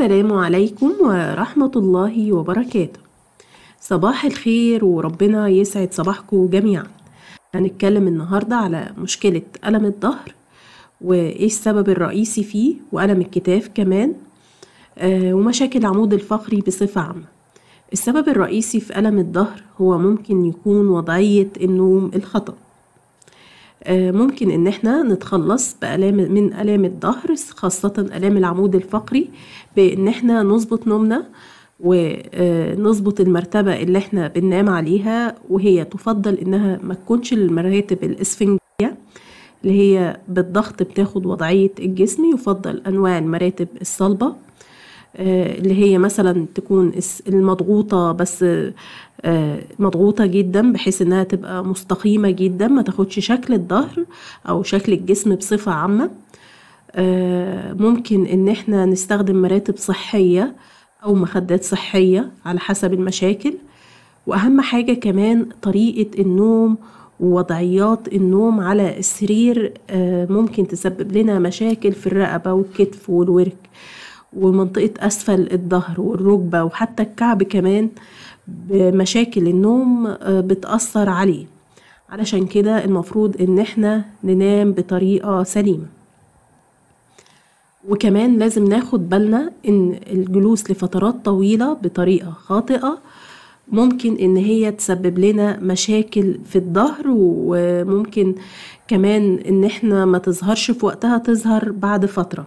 السلام عليكم ورحمة الله وبركاته صباح الخير وربنا يسعد صباحكم جميعا هنتكلم النهاردة على مشكلة ألم الظهر وإيه السبب الرئيسي فيه وألم الكتاف كمان آه، ومشاكل العمود الفقري بصفة عامة السبب الرئيسي في ألم الظهر هو ممكن يكون وضعية النوم الخطأ آه، ممكن ان احنا نتخلص بألام من آلام الظهر خاصة آلام العمود الفقري بان احنا نظبط نومنا ونظبط آه، المرتبة اللي احنا بننام عليها وهي تفضل انها ما تكونش المراتب الاسفنجية اللي هي بالضغط بتاخد وضعية الجسم يفضل انواع المراتب الصلبة آه، اللي هي مثلا تكون المضغوطة بس آه، مضغوطة جدا بحيث انها تبقى مستقيمة جدا ما تاخدش شكل الظهر او شكل الجسم بصفة عامة آه، ممكن ان احنا نستخدم مراتب صحية او مخدات صحية على حسب المشاكل واهم حاجة كمان طريقة النوم ووضعيات النوم على السرير ممكن تسبب لنا مشاكل في الرقبة والكتف والورك ومنطقة أسفل الظهر والركبة وحتى الكعب كمان بمشاكل النوم آه، بتأثر عليه علشان كده المفروض ان احنا ننام بطريقة سليمة وكمان لازم ناخد بالنا ان الجلوس لفترات طويلة بطريقة خاطئة ممكن ان هي تسبب لنا مشاكل في الظهر وممكن كمان ان احنا ما تظهرش في وقتها تظهر بعد فتره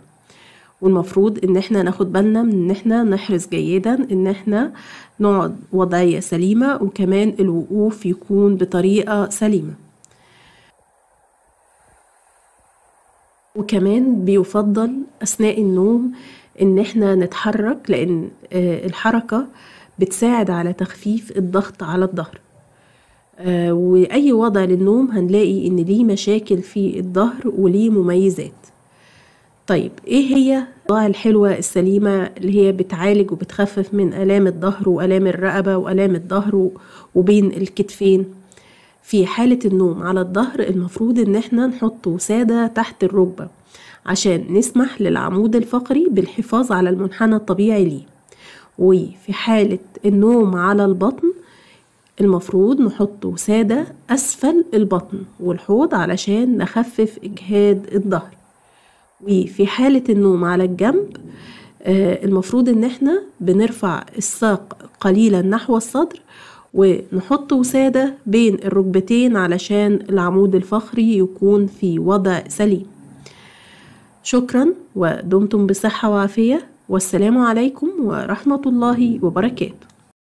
والمفروض ان احنا ناخد بالنا من ان احنا نحرص جيدا ان احنا نقعد وضعية سليمة وكمان الوقوف يكون بطريقة سليمة وكمان بيفضل أثناء النوم إن احنا نتحرك لأن آه، الحركة بتساعد على تخفيف الضغط على الظهر آه، وأي وضع للنوم هنلاقي إن ليه مشاكل في الظهر وليه مميزات طيب إيه هي الوجبة الحلوة السليمة اللي هي بتعالج وبتخفف من آلام الظهر وآلام الرقبة وآلام الظهر وبين الكتفين في حالة النوم على الظهر المفروض ان احنا نحط وسادة تحت الركبة عشان نسمح للعمود الفقري بالحفاظ على المنحنى الطبيعي ليه وفي حالة النوم على البطن المفروض نحط وسادة أسفل البطن والحوض علشان نخفف إجهاد الظهر وفي حالة النوم على الجنب آه، المفروض ان احنا بنرفع الساق قليلا نحو الصدر ونحط وسادة بين الركبتين علشان العمود الفخري يكون في وضع سليم شكرا ودمتم بصحة وعافية والسلام عليكم ورحمة الله وبركاته